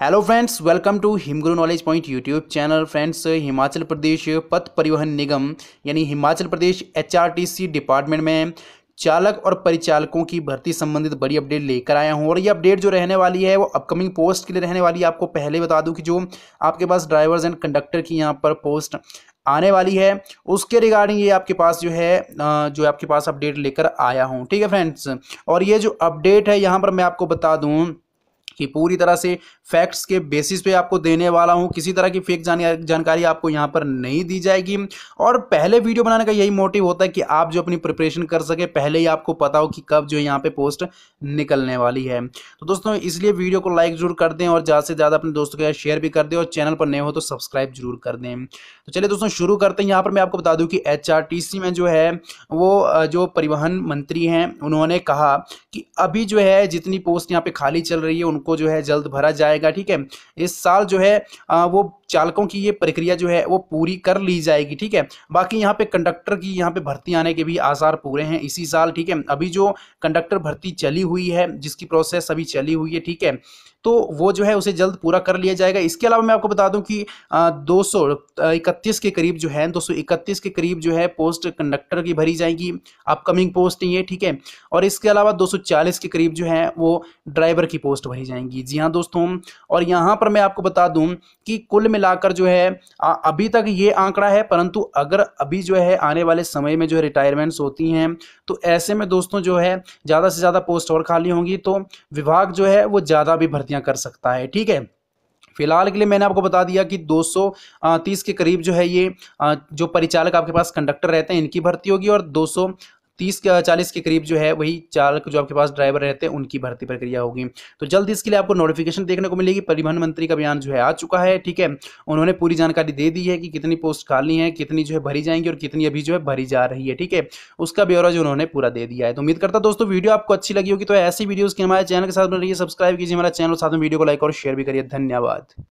hello friends welcome to Himguru knowledge point YouTube channel friends Himachal Pradesh पथ परिवहन निगम यानी हिमाचल प्रदेश एचआरटीसी डिपार्टमेंट में चालक और परिचालकों की भर्ती संबंधित बड़ी अपडेट लेकर आया हूँ और ये अपडेट जो रहने वाली है वो अपकमिंग पोस्ट के लिए रहने वाली है आपको पहले बता दूँ कि जो आपके पास ड्राइवर्स एंड कंडक्टर की यहाँ पर पोस्ट आने वाली है उसके रिगार्डिंग ये आपके पास जो है जो आपके पास अपडेट लेकर आया हूँ ठीक है फ्रेंड्स और ये जो अपडेट है यहाँ पर मैं आपको बता दूँ कि पूरी तरह से फैक्ट्स के बेसिस पे आपको देने वाला हूँ किसी तरह की फेक जानकारी आपको यहाँ पर नहीं दी जाएगी और पहले वीडियो बनाने का यही मोटिव होता है कि आप जो अपनी प्रिपरेशन कर सके पहले ही आपको पता हो कि कब जो यहाँ पे पोस्ट निकलने वाली है तो दोस्तों इसलिए वीडियो को लाइक जरूर कर दें और ज़्यादा से ज़्यादा अपने दोस्तों के साथ शेयर भी कर दें और चैनल पर नए हो तो सब्सक्राइब जरूर कर दें तो चलिए दोस्तों शुरू करते हैं यहाँ पर मैं आपको बता दूँ कि एच में जो है वो जो परिवहन मंत्री हैं उन्होंने कहा कि अभी जो है जितनी पोस्ट यहाँ पर खाली चल रही है उनको जो है जल्द भरा जाएगा ठीक है इस साल जो है वो चालकों की ये प्रक्रिया जो है वो पूरी कर ली जाएगी ठीक है बाकी यहाँ पे कंडक्टर की यहाँ पे भर्ती आने के भी आसार पूरे हैं इसी साल ठीक है अभी जो कंडक्टर भर्ती चली हुई है जिसकी प्रोसेस अभी चली हुई है ठीक है तो वो जो है उसे जल्द पूरा कर लिया जाएगा इसके अलावा मैं आपको बता दूं कि दो सौ इकतीस के करीब जो है दो सौ इकतीस के करीब जो है पोस्ट कंडक्टर की भरी जाएगी अपकमिंग पोस्ट ये ठीक है और इसके अलावा दो सौ चालीस के करीब जो है वो ड्राइवर की पोस्ट भरी जाएंगी जी हाँ दोस्तों और यहाँ पर मैं आपको बता दूं कि कुल मिला मिलाकर जो है अभी तक ये आंकड़ा है परंतु अगर अभी जो है आने वाले समय में जो है रिटायरमेंट्स होती हैं तो ऐसे में दोस्तों जो है ज़्यादा से ज़्यादा पोस्ट और खाली होंगी तो विभाग जो है वो ज़्यादा भी भर्तियाँ कर सकता है ठीक है फिलहाल के लिए मैंने आपको बता दिया कि 230 के करीब जो है ये जो परिचालक आपके पास कंडक्टर रहते हैं इनकी भर्ती होगी और तीस चालीस के करीब जो है वही चालक जो आपके पास ड्राइवर रहते हैं उनकी भर्ती प्रक्रिया होगी तो जल्द इसके लिए आपको नोटिफिकेशन देखने को मिलेगी परिवहन मंत्री का बयान जो है आ चुका है ठीक है उन्होंने पूरी जानकारी दे दी है कि कितनी पोस्ट खाली है कितनी जो है भरी जाएंगी और कितनी अभी जो है भरी जा रही है ठीक है उसका ब्यौरा जो उन्होंने पूरा दे दिया है तो उम्मीद करता दोस्तों वीडियो आपको अच्छी लगी होगी तो ऐसी वीडियोज के हमारे चैनल के साथ बन रही है सब्सक्राइब कीजिए हमारा चैनल साथ में वीडियो को लाइक और शेयर भी करिए धन्यवाद